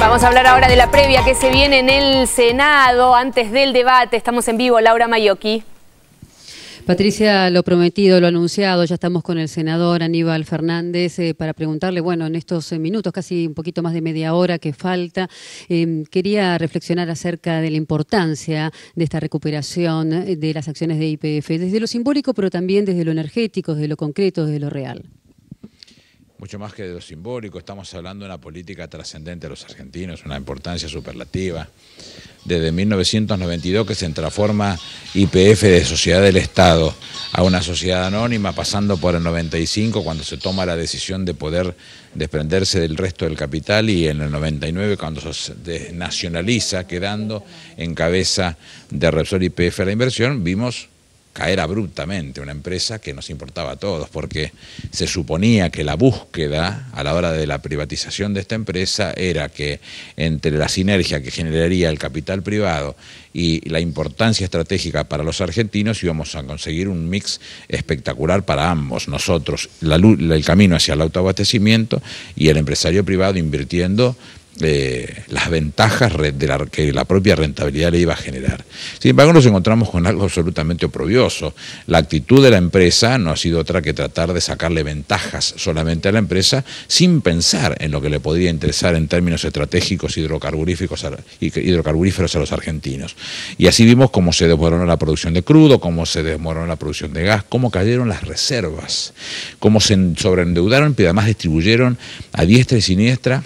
Vamos a hablar ahora de la previa que se viene en el Senado, antes del debate. Estamos en vivo, Laura Mayoki. Patricia, lo prometido, lo anunciado, ya estamos con el senador Aníbal Fernández eh, para preguntarle, bueno, en estos eh, minutos, casi un poquito más de media hora que falta, em, quería reflexionar acerca de la importancia de esta recuperación eh, de las acciones de IPF, desde lo simbólico, pero también desde lo energético, desde lo concreto, desde lo real mucho más que de lo simbólico, estamos hablando de una política trascendente a los argentinos, una importancia superlativa. Desde 1992 que se transforma IPF de sociedad del Estado a una sociedad anónima, pasando por el 95 cuando se toma la decisión de poder desprenderse del resto del capital y en el 99 cuando se desnacionaliza, quedando en cabeza de Repsol IPF la inversión, vimos caer abruptamente una empresa que nos importaba a todos, porque se suponía que la búsqueda a la hora de la privatización de esta empresa era que entre la sinergia que generaría el capital privado y la importancia estratégica para los argentinos íbamos a conseguir un mix espectacular para ambos, nosotros, el camino hacia el autoabastecimiento y el empresario privado invirtiendo eh, las ventajas que la propia rentabilidad le iba a generar. Sin embargo, nos encontramos con algo absolutamente oprobioso. La actitud de la empresa no ha sido otra que tratar de sacarle ventajas solamente a la empresa sin pensar en lo que le podría interesar en términos estratégicos hidrocarburíferos a los argentinos. Y así vimos cómo se desmoronó la producción de crudo, cómo se desmoronó la producción de gas, cómo cayeron las reservas, cómo se sobreendeudaron, y además distribuyeron a diestra y siniestra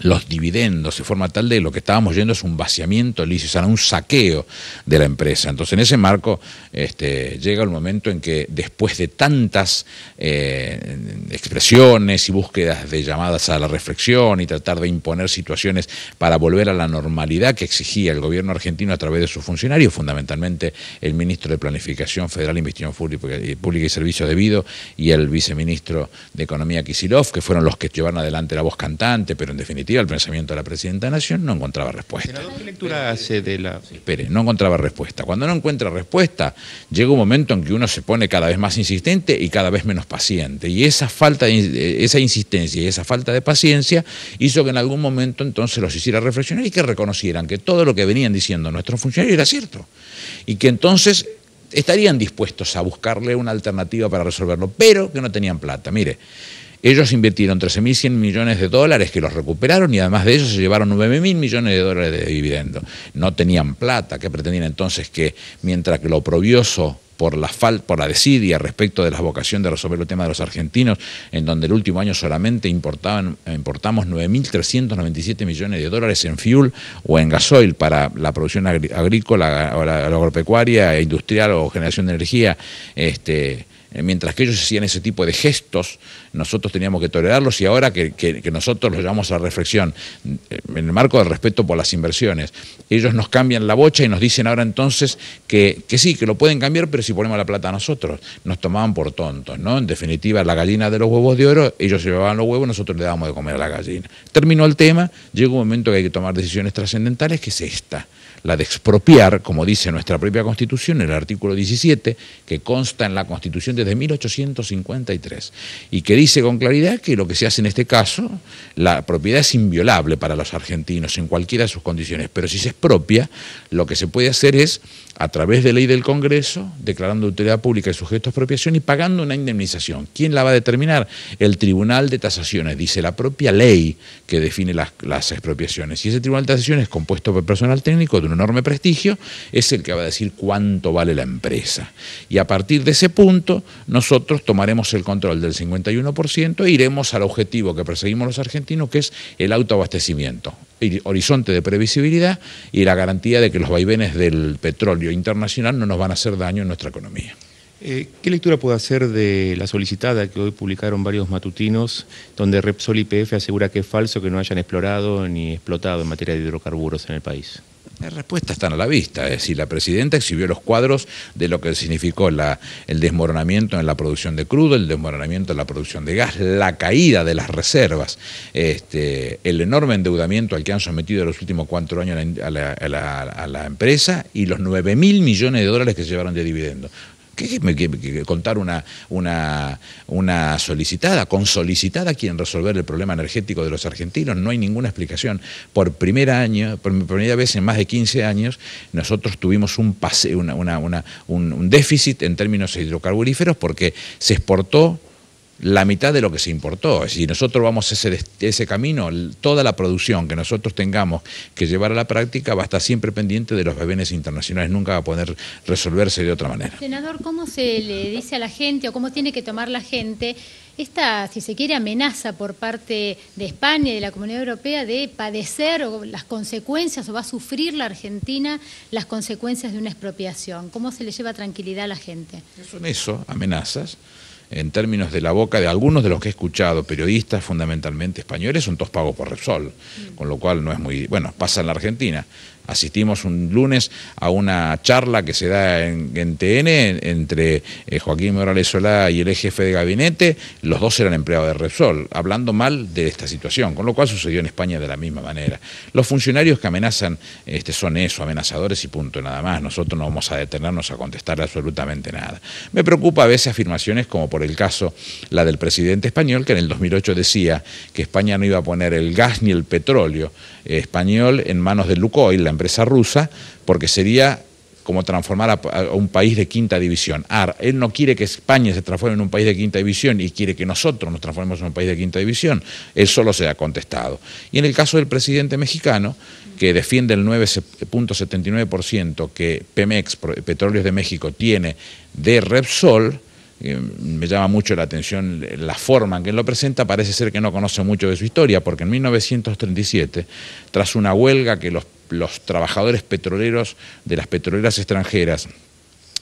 los dividendos de forma tal de lo que estábamos yendo es un vaciamiento lícito, o sea, un saqueo de la empresa. Entonces, en ese marco este, llega el momento en que después de tantas eh, expresiones y búsquedas de llamadas a la reflexión y tratar de imponer situaciones para volver a la normalidad que exigía el gobierno argentino a través de sus funcionarios, fundamentalmente el ministro de Planificación Federal, Investigación Pública y eh, Servicios Debido y el viceministro de Economía Kisilov, que fueron los que llevaron adelante la voz cantante, pero en definitiva el al pensamiento de la Presidenta de Nación, no encontraba respuesta. lectura hace de la...? Espere, no encontraba respuesta. Cuando no encuentra respuesta, llega un momento en que uno se pone cada vez más insistente y cada vez menos paciente. Y esa falta, de, eh, esa insistencia y esa falta de paciencia hizo que en algún momento entonces los hiciera reflexionar y que reconocieran que todo lo que venían diciendo nuestros funcionarios era cierto. Y que entonces estarían dispuestos a buscarle una alternativa para resolverlo, pero que no tenían plata. Mire, ellos invirtieron 13.100 millones de dólares que los recuperaron y además de eso se llevaron 9.000 millones de dólares de dividendos, No tenían plata, que pretendían entonces que mientras que lo probioso por la, por la desidia respecto de la vocación de resolver el tema de los argentinos, en donde el último año solamente importaban, importamos 9.397 millones de dólares en fuel o en gasoil para la producción agrícola, o agropecuaria, e industrial o generación de energía. Este, eh, mientras que ellos hacían ese tipo de gestos, nosotros teníamos que tolerarlos y ahora que, nosotros los llevamos a reflexión, eh, en el marco del respeto por las inversiones, ellos nos cambian la bocha y nos dicen ahora entonces que, sí, que lo pueden cambiar, pero si ponemos la plata a nosotros, nos tomaban por tontos, ¿no? En definitiva, la gallina de los huevos de oro, ellos llevaban los huevos, nosotros le dábamos de comer a la gallina. Terminó el tema, llegó un momento que hay que tomar decisiones trascendentales, que es esta la de expropiar, como dice nuestra propia Constitución, el artículo 17, que consta en la Constitución desde 1853, y que dice con claridad que lo que se hace en este caso, la propiedad es inviolable para los argentinos en cualquiera de sus condiciones, pero si se expropia, lo que se puede hacer es a través de ley del Congreso, declarando utilidad pública y sujeto a expropiación y pagando una indemnización. ¿Quién la va a determinar? El Tribunal de Tasaciones, dice la propia ley que define las, expropiaciones. Y ese Tribunal de Tasaciones, compuesto por personal técnico de un enorme prestigio, es el que va a decir cuánto vale la empresa. Y a partir de ese punto, nosotros tomaremos el control del 51% e iremos al objetivo que perseguimos los argentinos, que es el autoabastecimiento horizonte de previsibilidad y la garantía de que los vaivenes del petróleo internacional no nos van a hacer daño en nuestra economía. Eh, ¿Qué lectura puede hacer de la solicitada que hoy publicaron varios matutinos, donde Repsol y PF asegura que es falso que no hayan explorado ni explotado en materia de hidrocarburos en el país? Las respuestas están a la vista. Es decir, la presidenta exhibió los cuadros de lo que significó el desmoronamiento en la producción de crudo, el desmoronamiento en la producción de gas, la caída de las reservas, este, el enorme endeudamiento al que han sometido en los últimos cuatro años a la, a la empresa y los 9 mil millones de dólares que se llevaron de dividendo. ¿Qué, que quiere contar una, una, solicitada, con solicitada quieren resolver el problema energético de los argentinos, no hay ninguna explicación. Por primer año, por primera vez en más de 15 años, nosotros tuvimos un, un déficit en términos hidrocarburíferos porque se exportó la mitad de lo que se importó. Si nosotros vamos ese, ese camino, toda la producción que nosotros tengamos que llevar a la práctica va a estar siempre pendiente de los bebenes internacionales, nunca va a poder resolverse de otra manera. Senador, ¿cómo se le dice a la gente o cómo tiene que tomar la gente esta, si se quiere, amenaza por parte de España y de la Comunidad Europea de padecer o las consecuencias o va a sufrir la Argentina las consecuencias de una expropiación? ¿Cómo se le lleva tranquilidad a la gente? Son eso, amenazas en términos de la boca de algunos de los que he escuchado, periodistas fundamentalmente españoles, son todos pagos por Repsol, mm. con lo cual no es muy... Bueno, pasa en la Argentina asistimos un lunes a una charla que se da en, TN entre eh, Joaquín Morales Solá y el jefe de gabinete, los dos eran empleados de Repsol, hablando mal de esta situación, con lo cual sucedió en España de la misma manera. Los funcionarios que amenazan este, son eso, amenazadores y punto, nada más. Nosotros no vamos a detenernos a contestar absolutamente nada. Me preocupa a veces afirmaciones como por el caso la del presidente español, que en el 2008 decía que España no iba a poner el gas ni el petróleo eh, español en manos de Lukoil, la empresa rusa, porque sería como transformar a, un país de quinta división. él no quiere que España se transforme en un país de quinta división y quiere que nosotros nos transformemos en un país de quinta división. Él solo se ha contestado. Y en el caso del presidente mexicano, que defiende el 9.79% que Pemex, Petróleos de México, tiene de Repsol, eh, me llama mucho la atención la forma en que lo presenta, parece ser que no conoce mucho de su historia, porque en 1937, tras una huelga que los los trabajadores petroleros de las petroleras extranjeras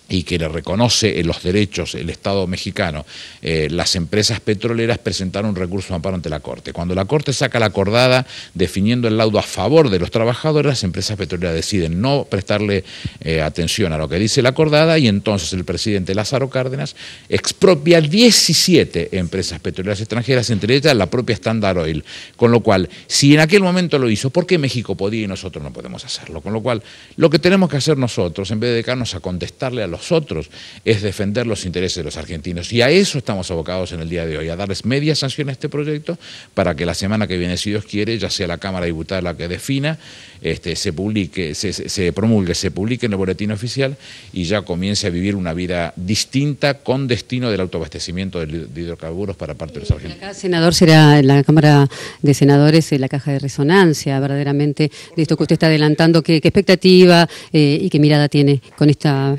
y que le reconoce los derechos el Estado mexicano, eh, las empresas petroleras presentaron un recurso amparo ante la Corte. Cuando la Corte saca la acordada definiendo el laudo a favor de los trabajadores, las empresas petroleras deciden no prestarle eh, atención a lo que dice la acordada y entonces el presidente Lázaro Cárdenas expropia 17 empresas petroleras extranjeras, entre ellas la propia Standard Oil. Con lo cual, si en aquel momento lo hizo, ¿por qué México podía y nosotros no podemos hacerlo? Con lo cual, lo que tenemos que hacer nosotros, en vez de dedicarnos a contestarle a nosotros es defender los intereses de los argentinos. Y a eso estamos abocados en el día de hoy, a darles media sanción a este proyecto para que la semana que viene, si Dios quiere, ya sea la Cámara Diputada la que defina, este, se publique, se, promulgue, se publique en el boletín oficial y ya comience a vivir una vida distinta con destino del autoabastecimiento de hidrocarburos para parte de los eh, argentinos. Acá, la Cámara de Senadores eh, la caja de resonancia verdaderamente de que usted está adelantando, qué, expectativa eh, y qué mirada tiene con esta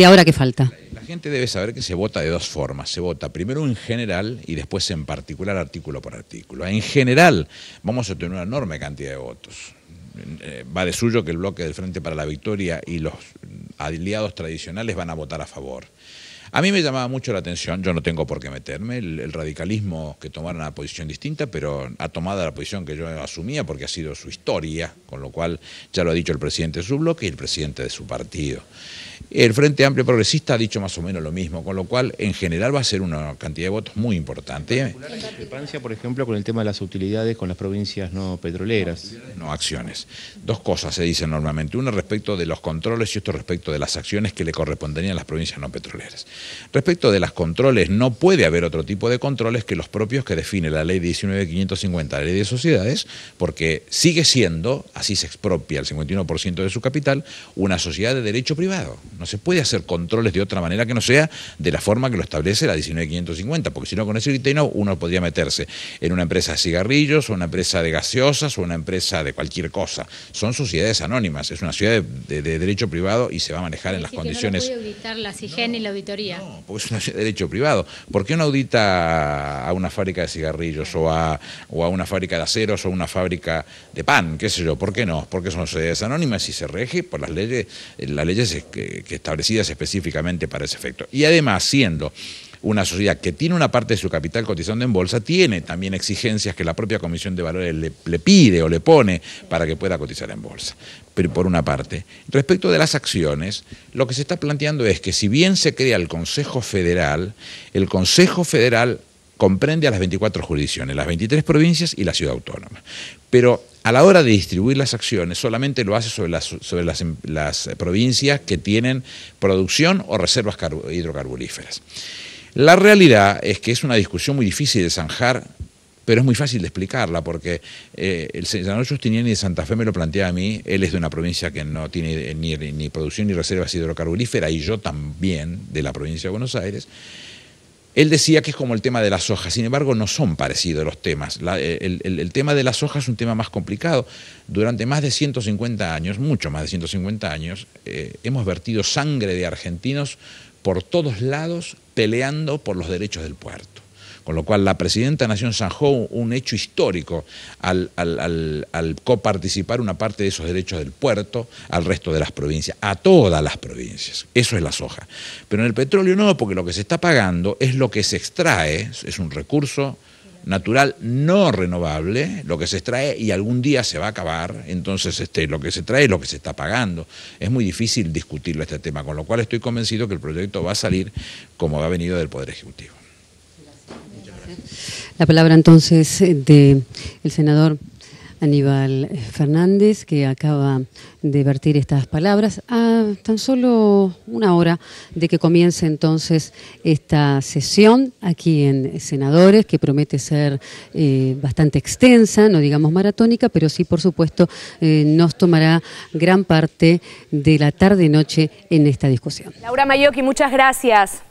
¿Y ahora que falta. La gente debe saber que se vota de dos formas. Se vota primero en general y después en particular artículo por artículo. En general vamos a tener una enorme cantidad de votos. Eh, va de suyo que el bloque del Frente para la Victoria y los eh, aliados tradicionales van a votar a favor. A mí me llamaba mucho la atención, yo no tengo por qué meterme, el, radicalismo que tomaron una posición distinta, pero ha tomado la posición que yo asumía porque ha sido su historia, con lo cual ya lo ha dicho el presidente de su bloque y el presidente de su partido. El Frente Amplio Progresista ha dicho más o menos lo mismo, con lo cual en general va a ser una cantidad de votos muy importante. ¿La discrepancia, por ejemplo, con el tema de las utilidades con las provincias no petroleras? No, acciones. Dos cosas se dicen normalmente, una respecto de los controles y otro respecto de las acciones que le corresponderían a las provincias no petroleras. Respecto de los controles, no puede haber otro tipo de controles que los propios que define la ley 19550, la ley de sociedades, porque sigue siendo, así se expropia el 51% de su capital, una sociedad de derecho privado. No se puede hacer controles de otra manera que no sea de la forma que lo establece la 19550, porque si no, con ese criterio uno podría meterse en una empresa de cigarrillos, o una empresa de gaseosas, o una empresa de cualquier cosa. Son sociedades anónimas, es una ciudad de, derecho privado y se va a manejar en las condiciones. la y la auditoría. No, porque es un derecho privado. ¿Por qué no audita a una fábrica de cigarrillos o a, o a una fábrica de aceros o a una fábrica de pan? ¿Qué sé yo? ¿Por qué no? Porque son sociedades anónimas y se rege por las leyes, eh, las leyes eh, que establecidas específicamente para ese efecto. Y además, siendo una sociedad que tiene una parte de su capital cotizando en bolsa, tiene también exigencias que la propia Comisión de Valores le, pide o le pone para que pueda cotizar en bolsa, Pero por una parte. Respecto de las acciones, lo que se está planteando es que si bien se crea el Consejo Federal, el Consejo Federal comprende a las 24 jurisdicciones, las 23 provincias y la ciudad autónoma. Pero a la hora de distribuir las acciones solamente lo hace sobre las, sobre las, las provincias que tienen producción o reservas hidrocarburíferas. La realidad es que es una discusión muy difícil de zanjar, pero es muy fácil de explicarla, porque eh, el senador Justiniani de Santa Fe me lo plantea a mí, él es de una provincia que no tiene eh, ni, producción ni reservas hidrocarburífera y yo también, de la provincia de Buenos Aires. Él decía que es como el tema de las hojas, sin embargo no son parecidos los temas. Eh, el, tema de las hojas es un tema más complicado. Durante más de 150 años, mucho más de 150 años, hemos vertido sangre de argentinos por todos lados peleando por los derechos del puerto. Con lo cual la presidenta de Nación zanjó un hecho histórico al, al, coparticipar una parte de esos derechos del puerto al resto de las provincias, a todas las provincias. Eso es la soja. Pero en el petróleo no, porque lo que se está pagando es lo que se extrae, es un recurso natural no renovable, lo que se extrae y algún día se va a acabar, entonces este, lo que se trae es lo que se está pagando. Es muy difícil discutirlo este tema, con lo cual estoy convencido que el proyecto va a salir como ha venido del Poder Ejecutivo. La palabra entonces eh, del el senador Aníbal Fernández, que acaba de vertir estas palabras a tan solo una hora de que comience entonces esta sesión aquí en Senadores, que promete ser eh, bastante extensa, no digamos maratónica, pero sí, por supuesto, eh, nos tomará gran parte de la tarde-noche en esta discusión. Laura Mayoki, muchas gracias.